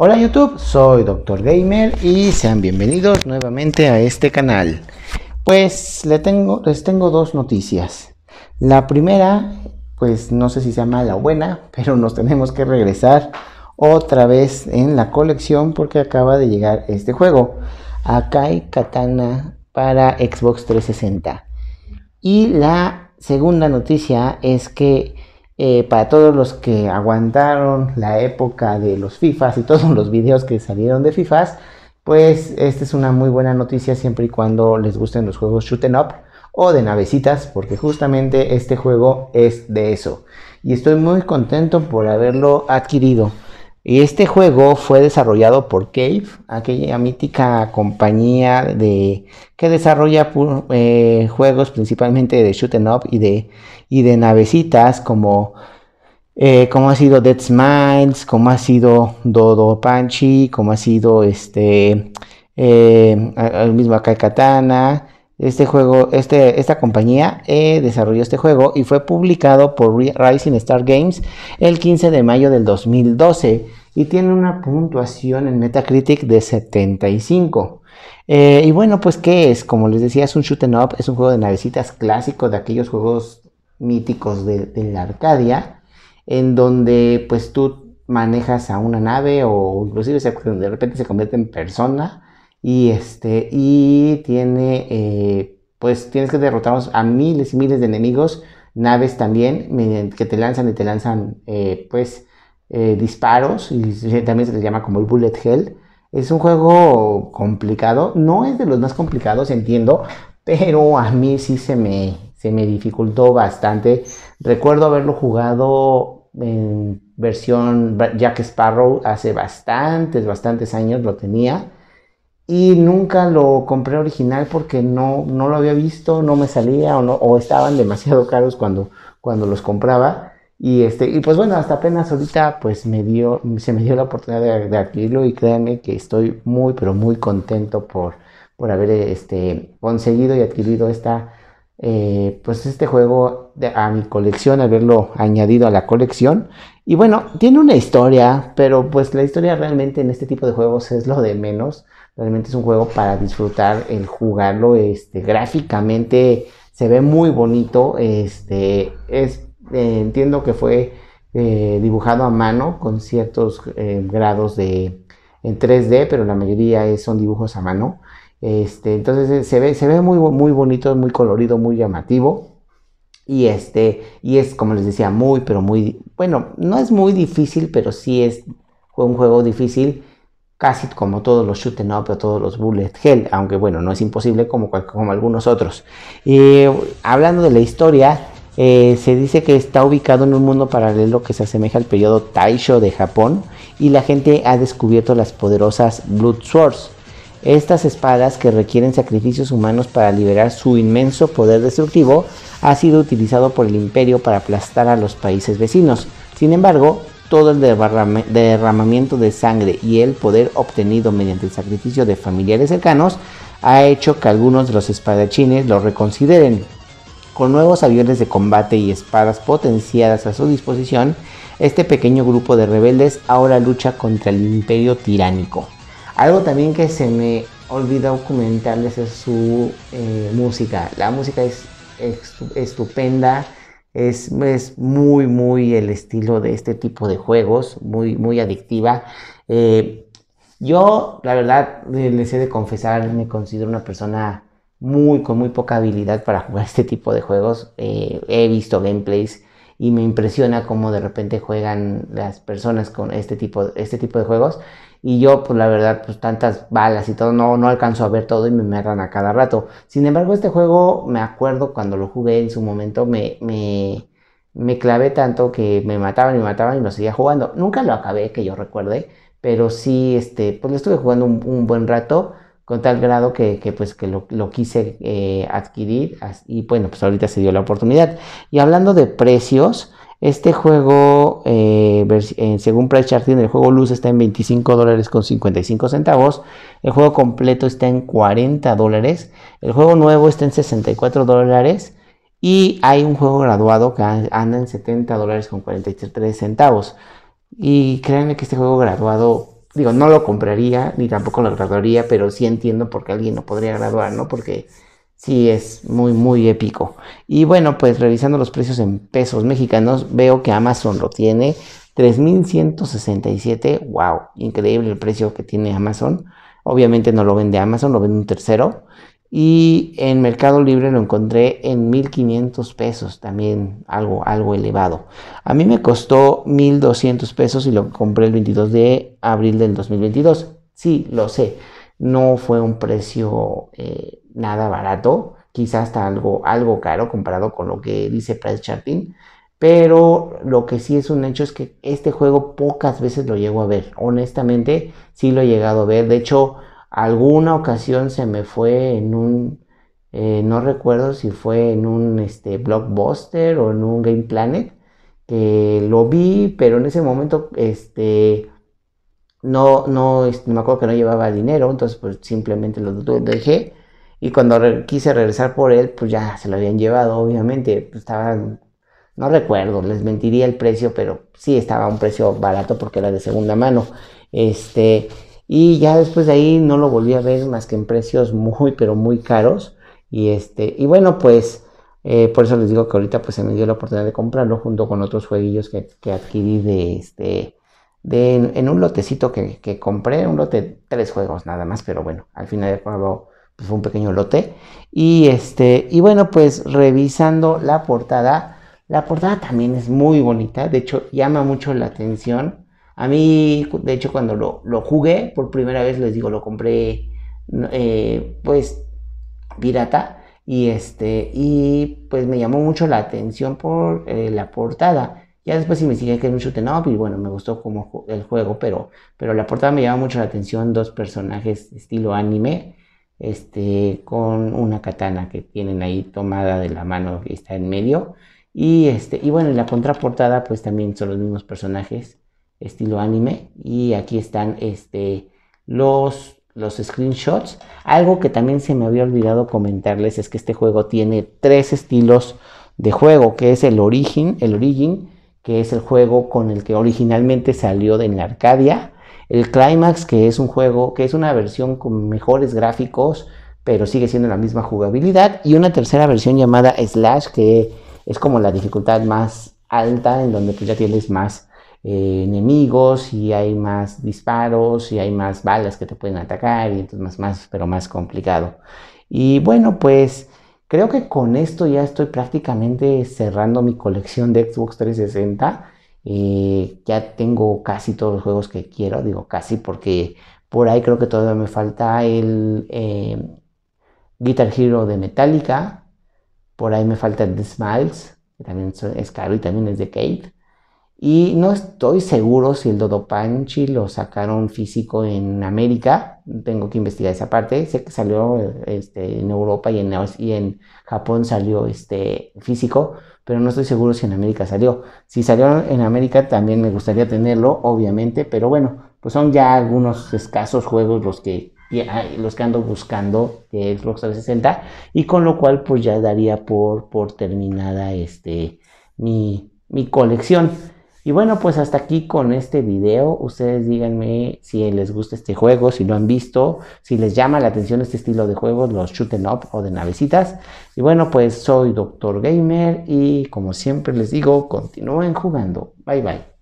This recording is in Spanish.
Hola YouTube, soy Dr. Gamer y sean bienvenidos nuevamente a este canal. Pues le tengo, les tengo dos noticias. La primera, pues no sé si sea mala o buena, pero nos tenemos que regresar otra vez en la colección porque acaba de llegar este juego. Akai Katana para Xbox 360. Y la segunda noticia es que eh, para todos los que aguantaron la época de los FIFAs y todos los videos que salieron de FIFAs, pues esta es una muy buena noticia siempre y cuando les gusten los juegos shooting up o de navecitas, porque justamente este juego es de eso. Y estoy muy contento por haberlo adquirido. Y este juego fue desarrollado por Cave, aquella mítica compañía de, que desarrolla eh, juegos principalmente de shoot em up y de, y de navecitas como, eh, como ha sido Dead Smiles, como ha sido Dodo Panchi, como ha sido este, el eh, mismo Katana. Este juego, este, esta compañía eh, desarrolló este juego y fue publicado por Rising Star Games el 15 de mayo del 2012 y tiene una puntuación en Metacritic de 75. Eh, y bueno, pues ¿qué es? Como les decía, es un shoot 'em up, es un juego de navecitas clásico de aquellos juegos míticos de, la Arcadia, en donde pues tú manejas a una nave o inclusive de repente se convierte en persona y, este, y tiene, eh, pues tienes que derrotar a miles y miles de enemigos, naves también, que te lanzan y te lanzan, eh, pues, eh, disparos, y también se les llama como el bullet hell. Es un juego complicado, no es de los más complicados, entiendo, pero a mí sí se me, se me dificultó bastante. Recuerdo haberlo jugado en versión Jack Sparrow hace bastantes, bastantes años, lo tenía y nunca lo compré original porque no, no lo había visto, no me salía o, no, estaban demasiado caros cuando, cuando los compraba. Y, este, y pues bueno, hasta apenas ahorita pues me dio, se me dio la oportunidad de, adquirirlo y créanme que estoy muy, pero muy contento por, por haber este, conseguido y adquirido esta, eh, pues este juego a mi colección, haberlo añadido a la colección. Y bueno, tiene una historia, pero pues la historia realmente en este tipo de juegos es lo de menos. Realmente es un juego para disfrutar el jugarlo. Este, gráficamente se ve muy bonito. Este, es, eh, entiendo que fue eh, dibujado a mano con ciertos eh, grados en 3D, pero la mayoría son dibujos a mano. Este, entonces se ve, se ve muy, muy bonito, muy colorido, muy llamativo. Y este, y es como les decía, muy, pero muy, bueno, no es muy difícil, pero sí es un juego difícil casi como todos los shooting, up o todos los bullet hell, aunque bueno, no es imposible como, algunos otros. Y hablando de la historia, eh, se dice que está ubicado en un mundo paralelo que se asemeja al periodo Taisho de Japón y la gente ha descubierto las poderosas Blood Swords, estas espadas que requieren sacrificios humanos para liberar su inmenso poder destructivo ha sido utilizado por el imperio para aplastar a los países vecinos. Sin embargo, todo el derramamiento de sangre y el poder obtenido mediante el sacrificio de familiares cercanos ha hecho que algunos de los espadachines lo reconsideren. Con nuevos aviones de combate y espadas potenciadas a su disposición, este pequeño grupo de rebeldes ahora lucha contra el imperio tiránico. Algo también que se me olvida comentarles es su eh, música. La música es estupenda es, es, muy, muy el estilo de este tipo de juegos, muy, muy adictiva. Eh, yo, la verdad, les he de confesar, me considero una persona muy, con muy poca habilidad para jugar este tipo de juegos. Eh, he visto gameplays, y me impresiona cómo de repente juegan las personas con este tipo, este tipo de juegos. Y yo, pues la verdad, pues tantas balas y todo, no, no alcanzo a ver todo y me matan a cada rato. Sin embargo, este juego, me acuerdo cuando lo jugué en su momento, me, me, me clavé tanto que me mataban y me mataban y lo seguía jugando. Nunca lo acabé, que yo recuerde, pero sí, este, pues lo estuve jugando un buen rato con tal grado que, pues que lo, quise eh, adquirir y bueno, pues ahorita se dio la oportunidad. Y hablando de precios, este juego, eh, eh, según Price Charting, el juego Luz está en $25.55 dólares con centavos. El juego completo está en 40 dólares. El juego nuevo está en 64 dólares. Y hay un juego graduado que anda en $70.43 dólares con centavos. Y créanme que este juego graduado digo, no lo compraría ni tampoco lo graduaría, pero sí entiendo por qué alguien no podría graduar, ¿no? Porque sí es muy, muy épico. Y bueno, pues revisando los precios en pesos mexicanos, veo que Amazon lo tiene. 3.167, wow, increíble el precio que tiene Amazon. Obviamente no lo vende Amazon, lo vende un tercero. Y en Mercado Libre lo encontré en 1500 pesos, también algo, algo elevado. A mí me costó 1200 pesos y lo compré el 22 de abril del 2022. Sí, lo sé, no fue un precio eh, nada barato, quizás hasta algo, algo caro comparado con lo que dice Price Charting. Pero lo que sí es un hecho es que este juego pocas veces lo llego a ver. Honestamente, sí lo he llegado a ver. De hecho, Alguna ocasión se me fue en un, eh, no recuerdo si fue en un este, blockbuster o en un Game Planet, que lo vi, pero en ese momento este, no, no, este, me acuerdo que no llevaba dinero, entonces pues simplemente lo dejé. Y cuando quise regresar por él, pues ya se lo habían llevado, obviamente. Pues, estaban, no recuerdo, les mentiría el precio, pero sí estaba a un precio barato porque era de segunda mano. Este, y ya después de ahí no lo volví a ver más que en precios muy, pero muy caros. Y, este, y bueno, pues eh, por eso les digo que ahorita pues, se me dio la oportunidad de comprarlo junto con otros jueguillos que, adquirí de este. De, en, un lotecito que, compré, un lote, de tres juegos nada más, pero bueno, al final de cabo pues, fue un pequeño lote. Y este, y bueno, pues revisando la portada, la portada también es muy bonita, de hecho llama mucho la atención a mí, de hecho, cuando lo, jugué por primera vez, les digo, lo compré eh, pues pirata y este y pues me llamó mucho la atención por eh, la portada. Ya después investigué que es un shooting up y bueno, me gustó como el juego, pero, pero la portada me llama mucho la atención, dos personajes estilo anime, este, con una katana que tienen ahí tomada de la mano que está en medio. Y este, y bueno, en la contraportada, pues también son los mismos personajes estilo anime. Y aquí están este, los, los screenshots. Algo que también se me había olvidado comentarles es que este juego tiene tres estilos de juego, que es el Origin, el Origin, que es el juego con el que originalmente salió de la Arcadia, el Climax, que es un juego, que es una versión con mejores gráficos, pero sigue siendo la misma jugabilidad, y una tercera versión llamada Slash, que es como la dificultad más alta, en donde tú pues, ya tienes más eh, enemigos y hay más disparos y hay más balas que te pueden atacar y entonces más, más, pero más complicado. Y bueno, pues creo que con esto ya estoy prácticamente cerrando mi colección de Xbox 360. Eh, ya tengo casi todos los juegos que quiero, digo casi porque por ahí creo que todavía me falta el eh, Guitar Hero de Metallica, por ahí me falta The Smiles, que también es caro y también es de Kate. Y no estoy seguro si el Dodopanchi lo sacaron físico en América. Tengo que investigar esa parte. Sé que salió este, en Europa y en, Japón salió este, físico, pero no estoy seguro si en América salió. Si salió en América también me gustaría tenerlo, obviamente, pero bueno, pues son ya algunos escasos juegos los que, los que ando buscando de Xbox 60. y con lo cual pues ya daría por, por terminada este, mi, mi colección. Y bueno, pues hasta aquí con este video. Ustedes díganme si les gusta este juego, si lo han visto, si les llama la atención este estilo de juegos, los shooten up o de navecitas. Y bueno, pues soy Doctor Gamer y como siempre les digo, continúen jugando. Bye bye.